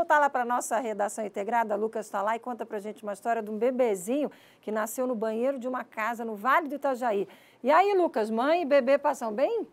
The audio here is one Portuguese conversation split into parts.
voltar lá para a nossa redação integrada. Lucas está lá e conta para a gente uma história de um bebezinho que nasceu no banheiro de uma casa no Vale do Itajaí. E aí, Lucas, mãe e bebê passam bem?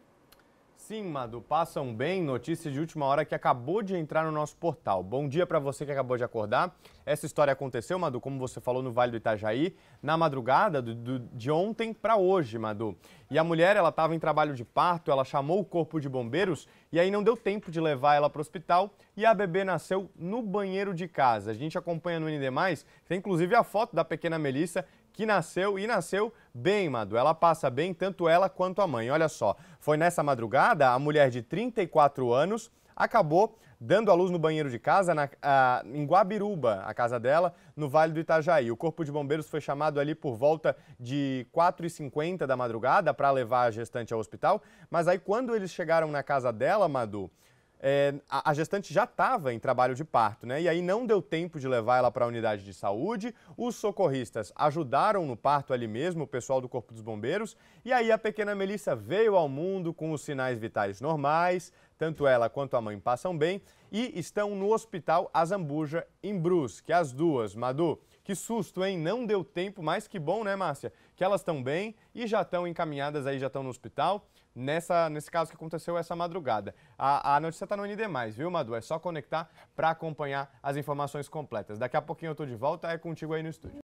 Sim, Madu, passam bem. Notícia de última hora que acabou de entrar no nosso portal. Bom dia para você que acabou de acordar. Essa história aconteceu, Madu, como você falou, no Vale do Itajaí, na madrugada do, do, de ontem para hoje, Madu. E a mulher, ela estava em trabalho de parto, ela chamou o corpo de bombeiros e aí não deu tempo de levar ela para o hospital e a bebê nasceu no banheiro de casa. A gente acompanha no ND+, tem inclusive a foto da pequena Melissa que nasceu e nasceu bem, Madu. Ela passa bem, tanto ela quanto a mãe. Olha só, foi nessa madrugada, a mulher de 34 anos acabou dando à luz no banheiro de casa, na, em Guabiruba, a casa dela, no Vale do Itajaí. O Corpo de Bombeiros foi chamado ali por volta de 4h50 da madrugada para levar a gestante ao hospital, mas aí quando eles chegaram na casa dela, Madu, é, a, gestante já estava em trabalho de parto, né? E aí não deu tempo de levar ela para a unidade de saúde. Os socorristas ajudaram no parto ali mesmo, o pessoal do Corpo dos Bombeiros. E aí a pequena Melissa veio ao mundo com os sinais vitais normais, tanto ela quanto a mãe passam bem e estão no Hospital Azambuja, em Brusque. As duas, Madu, que susto, hein? Não deu tempo, mas que bom, né, Márcia? Que elas estão bem e já estão encaminhadas aí, já estão no hospital, nessa, nesse caso que aconteceu essa madrugada. A, a notícia está no ND+, viu, Madu? É só conectar para acompanhar as informações completas. Daqui a pouquinho eu estou de volta, é contigo aí no estúdio.